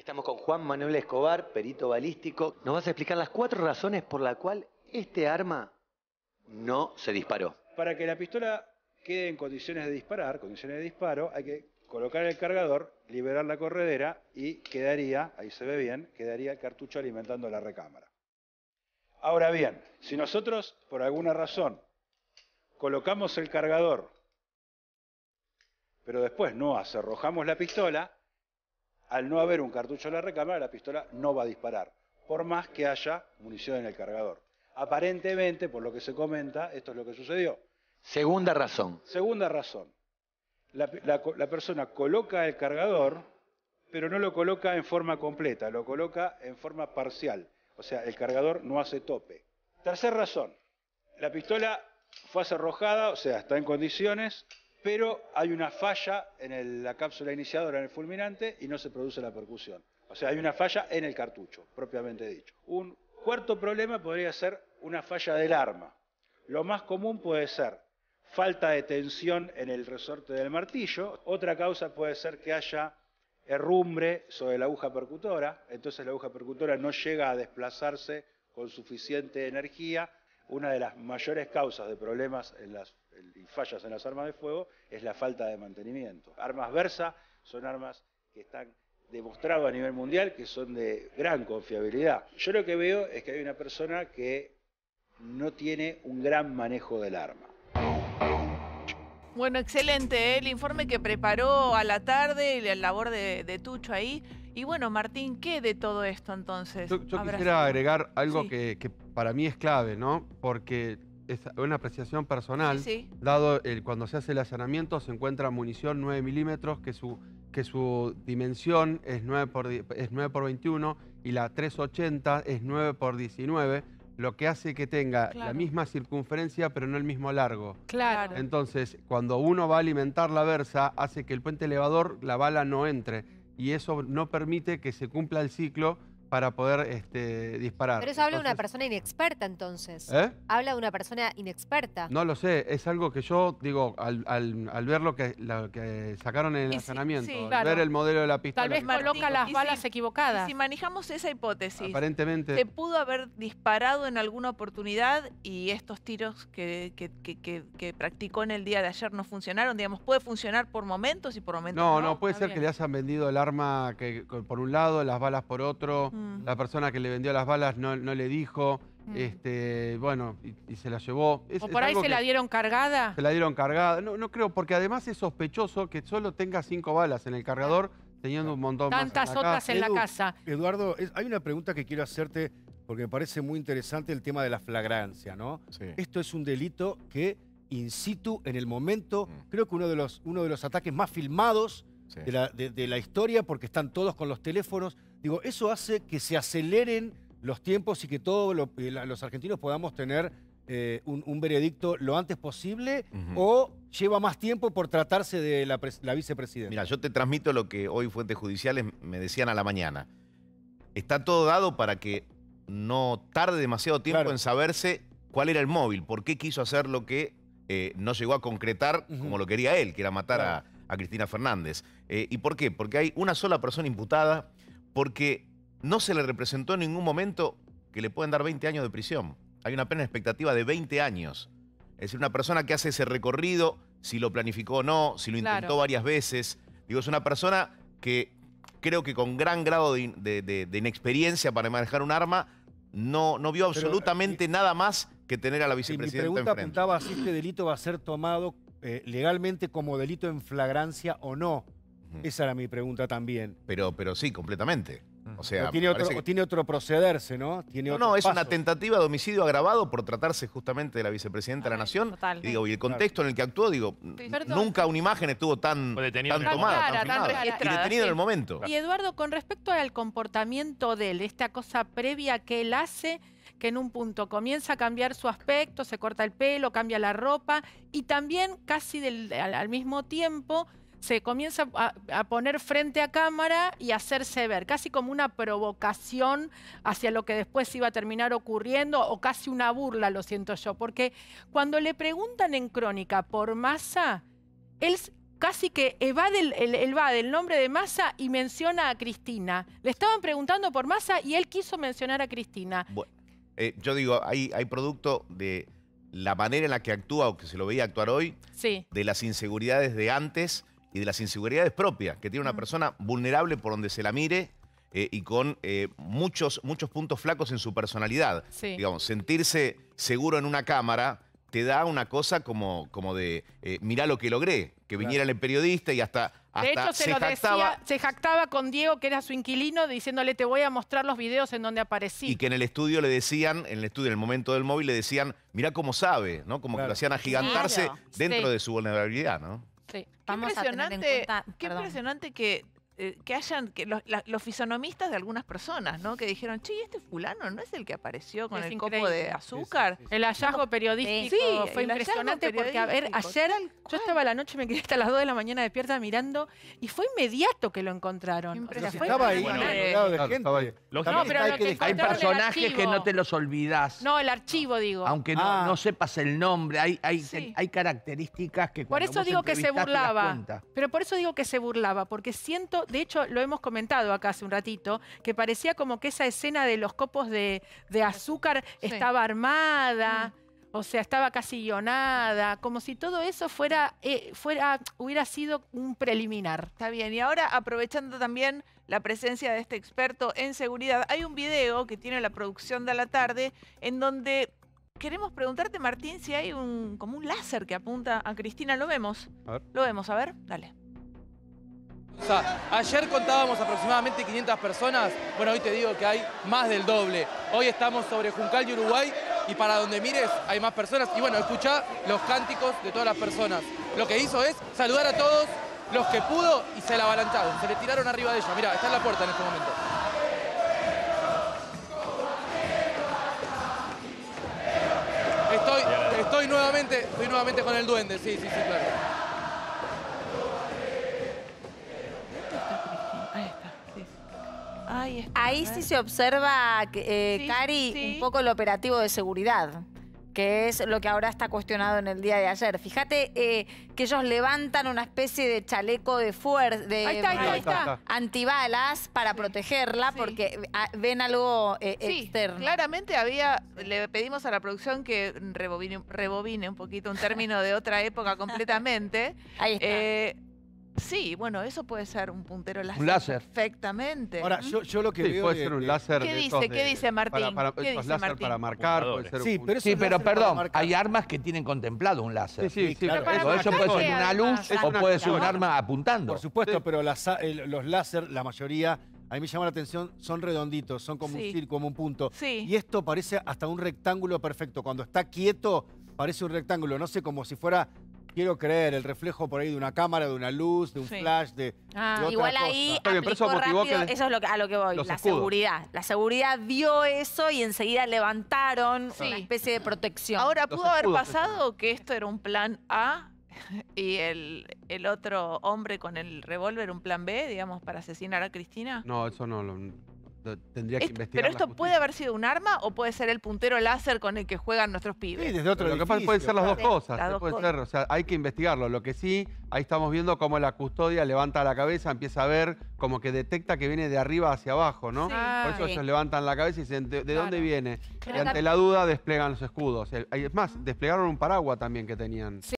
Estamos con Juan Manuel Escobar, perito balístico. Nos vas a explicar las cuatro razones por las cuales este arma no se disparó. Para que la pistola quede en condiciones de disparar, condiciones de disparo, hay que colocar el cargador, liberar la corredera y quedaría, ahí se ve bien, quedaría el cartucho alimentando la recámara. Ahora bien, si nosotros por alguna razón colocamos el cargador, pero después no acerrojamos la pistola, al no haber un cartucho en la recámara, la pistola no va a disparar, por más que haya munición en el cargador. Aparentemente, por lo que se comenta, esto es lo que sucedió. Segunda razón. Segunda razón. La, persona coloca el cargador, pero no lo coloca en forma completa, lo coloca en forma parcial. O sea, el cargador no hace tope. Tercera razón. La pistola fue cerrojada, o sea, está en condiciones, pero hay una falla en la cápsula iniciadora, en el fulminante, y no se produce la percusión. O sea, hay una falla en el cartucho, propiamente dicho. Un cuarto problema podría ser una falla del arma. Lo más común puede ser falta de tensión en el resorte del martillo. Otra causa puede ser que haya herrumbre sobre la aguja percutora, entonces la aguja percutora no llega a desplazarse con suficiente energía. Una de las mayores causas de problemas en las y fallas en las armas de fuego es la falta de mantenimiento. Armas Versa son armas que están demostradas a nivel mundial que son de gran confiabilidad. Yo lo que veo es que hay una persona que no tiene un gran manejo del arma. Bueno, excelente ¿eh? el informe que preparó a la tarde la labor de, Tucho ahí. Y bueno, Martín, ¿qué de todo esto entonces? Yo, quisiera agregar algo que, que para mí es clave, ¿no? Porque es una apreciación personal. Dado el, cuando se hace el allanamiento se encuentra munición 9 milímetros, que su, que su dimensión es 9, por, es 9 por 21 y la 380 es 9 por 19, lo que hace que tenga la misma circunferencia pero no el mismo largo. Claro. Entonces, cuando uno va a alimentar la versa, hace que el puente elevador, la bala no entre y eso no permite que se cumpla el ciclo para poder este, disparar. Pero eso habla de una persona inexperta entonces. ¿Eh? Habla de una persona inexperta. No lo sé, es algo que yo digo al, ver lo que, sacaron en el allanamiento, ver el modelo de la pistola. Tal vez coloca las balas equivocadas. si manejamos esa hipótesis, aparentemente se pudo haber disparado en alguna oportunidad y estos tiros que, practicó en el día de ayer no funcionaron, digamos, puede funcionar por momentos y por momentos no. No, no, puede ser que le hayan vendido el arma que, por un lado, las balas por otro. Mm. Mm. La persona que le vendió las balas no, le dijo. Mm. Este, bueno, y, se la llevó. ¿O por ahí se la dieron cargada? Se la dieron cargada. No, creo, porque además es sospechoso que solo tenga cinco balas en el cargador, teniendo un montón de más en otras en la casa. Eduardo, hay una pregunta que quiero hacerte, porque me parece muy interesante el tema de la flagrancia, ¿no? Sí. Esto es un delito que in situ, en el momento, mm. creo que uno de los, uno de los ataques más filmados de, la, historia porque están todos con los teléfonos. Digo, eso hace que se aceleren los tiempos y que todos eh, los argentinos podamos tener eh, un, veredicto lo antes posible o lleva más tiempo por tratarse de la, vicepresidenta? Mira, yo te transmito lo que hoy fuentes judiciales me decían a la mañana. Está todo dado para que no tarde demasiado tiempo en saberse cuál era el móvil, por qué quiso hacer lo que eh, no llegó a concretar como lo quería él, que era matar a a Cristina Fernández. Eh, ¿Y por qué? Porque hay una sola persona imputada, porque no se le representó en ningún momento que le pueden dar 20 años de prisión. Hay una pena expectativa de 20 años. Es decir, una persona que hace ese recorrido, si lo planificó o no, si lo intentó varias veces. Digo, es una persona que creo que con gran grado de, inexperiencia para manejar un arma, no, no vio eh, absolutamente nada más que tener a la vicepresidenta. Y mi pregunta apuntaba si este delito va a ser tomado eh, legalmente como delito en flagrancia o no. Esa era mi pregunta también. Pero, pero sí, completamente. O sea, tiene, otro, tiene, otro, procederse, ¿no? no, no, es una tentativa de homicidio agravado por tratarse justamente de la vicepresidenta de la ah, Nación. Y, digo, y el contexto en el que actuó, digo, nunca una imagen estuvo tan, tomada, tan, y detenida en el momento. Y Eduardo, con respecto al comportamiento de él, esta cosa previa que él hace que en un punto comienza a cambiar su aspecto, se corta el pelo, cambia la ropa y también casi al, mismo tiempo se comienza a, poner frente a cámara y hacerse ver, casi como una provocación hacia lo que después iba a terminar ocurriendo o casi una burla, lo siento yo, porque cuando le preguntan en crónica por masa, él casi que evade el, nombre de masa y menciona a Cristina. Le estaban preguntando por masa y él quiso mencionar a Cristina. Eh, yo digo, hay, hay producto de la manera en la que actúa o que se lo veía actuar hoy, de las inseguridades de antes y de las inseguridades propias que tiene una mm. persona vulnerable por donde se la mire eh, y con eh, muchos, muchos puntos flacos en su personalidad. Digamos, sentirse seguro en una cámara te da una cosa como, como de mira mirá lo que logré, que viniera el periodista y hasta de hecho, se, jactaba, se jactaba con Diego, que era su inquilino, diciéndole, te voy a mostrar los videos en donde aparecí. Y que en el estudio le decían, en el estudio, en el momento del móvil, le decían, mira cómo sabe, ¿no? Como que lo hacían agigantarse gigantarse dentro de su vulnerabilidad, ¿no? Sí. Qué impresionante, qué impresionante que eh, que hayan que los, fisonomistas de algunas personas, ¿no? Que dijeron, che, este fulano no es el que apareció con el copo de azúcar. El hallazgo periodístico fue impresionante porque, a ver, ayer yo estaba la noche, me quedé hasta las 2 de la mañana despierta mirando y fue inmediato que lo encontraron. estaba ahí, hay, personajes que no te los olvidás. No, el archivo, digo. Aunque ah. no, sepas el nombre, hay, características que Por eso digo que se burlaba. Pero por eso digo que se burlaba, porque siento de hecho lo hemos comentado acá hace un ratito, que parecía como que esa escena de los copos de, azúcar estaba armada. Mm. O sea, estaba casi guionada, como si todo eso fuera, eh, fuera, hubiera sido un preliminar. Está bien, y ahora aprovechando también la presencia de este experto en seguridad, hay un video que tiene la producción de la tarde en donde queremos preguntarte, Martín, si hay un, como un láser que apunta a Cristina. Lo vemos. A ver. Lo vemos, a ver, dale ayer contábamos aproximadamente 500 personas, bueno, hoy te digo que hay más del doble. Hoy estamos sobre Juncal y Uruguay y para donde mires hay más personas. Y bueno, escucha los cánticos de todas las personas. Lo que hizo es saludar a todos los que pudo y se la avalancharon, se le tiraron arriba de ella. mira está en la puerta en este momento. Estoy, estoy nuevamente, estoy nuevamente con el duende, sí, sí, sí, claro. Ahí sí se observa, eh, Cari, un poco el operativo de seguridad que es lo que ahora está cuestionado en el día de ayer. Fíjate eh, que ellos levantan una especie de chaleco de de antibalas para protegerla porque ven algo eh, externo. Claramente había, le pedimos a la producción que rebobine, un poquito un término de otra época completamente. ahí está. Sí, bueno, eso puede ser un puntero láser. Un láser. Perfectamente. Ahora, yo, yo lo que sí, puede ser un láser. ¿Qué dice? ¿Qué dice Martín? láser para marcar. Puede ser sí, pero, sí, pero perdón, hay armas que tienen contemplado un láser. Sí, sí, eso, puede ser una luz o puede ser un arma apuntando. Por supuesto, pero eh, los láser, la mayoría a mí me llama la atención, son redonditos, son como un círculo, como un punto. Sí. Y esto parece hasta un rectángulo perfecto. Cuando está quieto, parece un rectángulo, no sé, como si fuera quiero creer, el reflejo por ahí de una cámara, de una luz, de un flash, de, ah, Igual ahí eso, es lo a lo que voy, la seguridad. La seguridad vio eso y enseguida levantaron una especie de protección. Ahora, ¿pudo haber pasado que esto era un plan A y el, el otro hombre con el revólver un plan B, digamos, para asesinar a Cristina? No, eso no... Lo, Tendría que investigar. Pero esto puede haber sido un arma o puede ser el puntero láser con el que juegan nuestros pibes. Sí, desde otro Lo que pueden ser las dos cosas. o sea, hay que investigarlo. Lo que sí, ahí estamos viendo cómo la custodia levanta la cabeza, empieza a ver, como que detecta que viene de arriba hacia abajo, ¿no? Por eso ah, ellos levantan la cabeza y dicen, ¿de, dónde viene? y ante la duda desplegan los escudos. Es más, desplegaron un paraguas también que tenían.